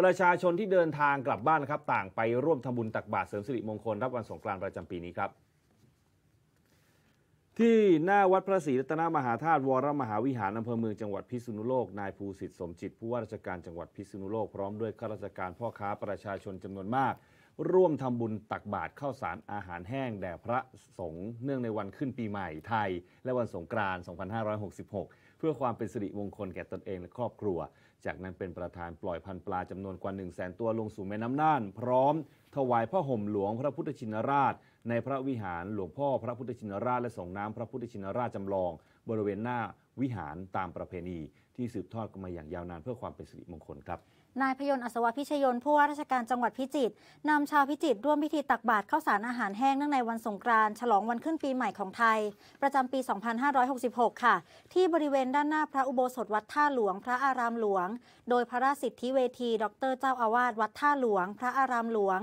ประชาชนที่เดินทางกลับบ้านนะครับ ต่างไปร่วมทำบุญตักบาตรเสริมสิริมงคล รับวันสงกรานต์ประจำปีนี้ครับ ที่ หน้าวัดพระศรีรัตนมหาธาตุวรมหาวิหารอำเภอเมือง จังหวัดพิษณุโลก นายภูสิทธิ์สมจิต ผู้ว่าราชการจังหวัดพิษณุโลก พร้อมด้วยข้าราชการพ่อค้าประชาชนจำนวนมากร่วมทำบุญตักบาตรข้าวสารอาหารแห้ง แด่พระสงฆ์เนื่องในวันขึ้นปีใหม่ไทย และวันสงกรานต์2566 เพื่อความเป็นสิริมงคลแก่ตนเองและครอบครัว จากนั้นเป็นประธานปล่อยพันธุ์ปลา จำนวนกว่า 1 0 0 0 0แสนตัวลงสู่แม่น้ำน่านพร้อมถวายพระห่มหลวงพระพุทธชินราช ในพระวิหารหลวงพ่อพระพุทธชินราชและส่งน้ำพระพุทธชินราชจำลองบริเวณหน้าวิหารตามประเพณีที่สืบทอดกันมาอย่างยาวนานเพื่อความเป็นสิริมงคลครับ นายพยนต์อัศวพิชยนผู้ว่าราชการจังหวัดพิจิตรนำชาวพิจิตรร่วมพิธีตักบาตรข้าวสารอาหารแห้งเนื่องในวันสงกรานต์ฉลองวันขึ้นปีใหม่ของไทย ประจำปี 2566 ค่ะ ที่บริเวณด้านหน้าพระอุโบสถวัดท่าหลวงพระอารามหลวง โดยพระราชสิทธิเวที ดรเจ้าอาวาสวัดท่าหลวง พระอารามหลวง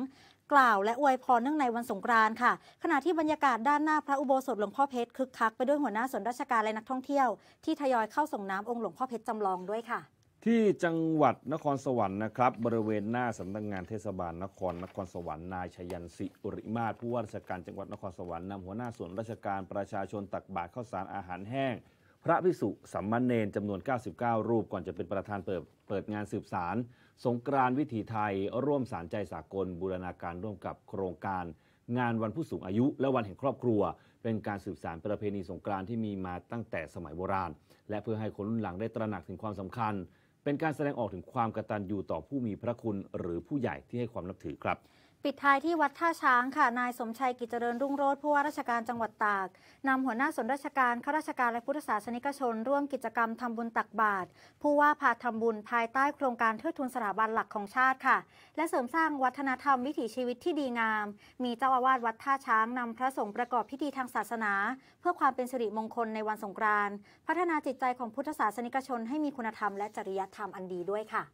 กล่าวและ อวยพรเนื่องในวันสงกรานต์ค่ะขณะที่บรรยากาศด้านหน้าพระอุโบสถหลวงพ่อเพชรคึกคักไปด้วยหัวหน้าส่วนราชการและนักท่องเที่ยวที่ทยอยเข้าส่งน้ำองค์หลวงพ่อเพชรจำลองด้วยค่ะที่จังหวัดนครสวรรค์นะครับบริเวณหน้าสำนักงงานเทศบาลนครนครสวรรค์นายชยันสิริมาศผู้ว่าราชการจังหวัดนครสวรรค์นำหัวหน้าส่วนราชการประชาชนตักบาตรข้าวสารอาหารแห้งพระภิกษุสัมมนเนนจำนวน 99 รูปก่อนจะเป็นประธานเปิดเปิดงานสืบสาร สงกรานวิถีไทยร่วมสารใจสากลบูรณาการร่วมกับโครงการ งานวันผู้สูงอายุและวันแห่งครอบครัว เป็นการสืบสารประเพณีสงกรานที่มีมาตั้งแต่สมัยโบราณ และเพื่อให้คนรุ่นหลังได้ตระหนักถึงความสำคัญ เป็นการแสดงออกถึงความกตัญญูต่อผู้มีพระคุณหรือผู้ใหญ่ที่ให้ความนับถือครับปิดท้ายที่วัดท่าช้างค่ะ นายสมชัยกิจเจริญรุ่งโรธผู้ว่าราชการจังหวัดตากนำหัวหน้าส่วนราชการข้าราชการและพุทธศาสนิกชน ร่วมกิจกรรมทำบุญตักบาตรผู้ว่าพาทำบุญภายใต้โครงการเทิดทูนสถาบันหลักของชาติค่ะ และเสริมสร้างวัฒนธรรมวิถีชีวิตที่ดีงาม มีเจ้าอาวาสวัดท่าช้างนำพระสงฆ์ประกอบพิธีทางศาสนา เพื่อความเป็นสิริมงคลในวันสงกรานต์พัฒนาจิตใจของพุทธศาสนิกชน ให้มีคุณธรรมและจริยธรรมอันดีด้วยค่ะ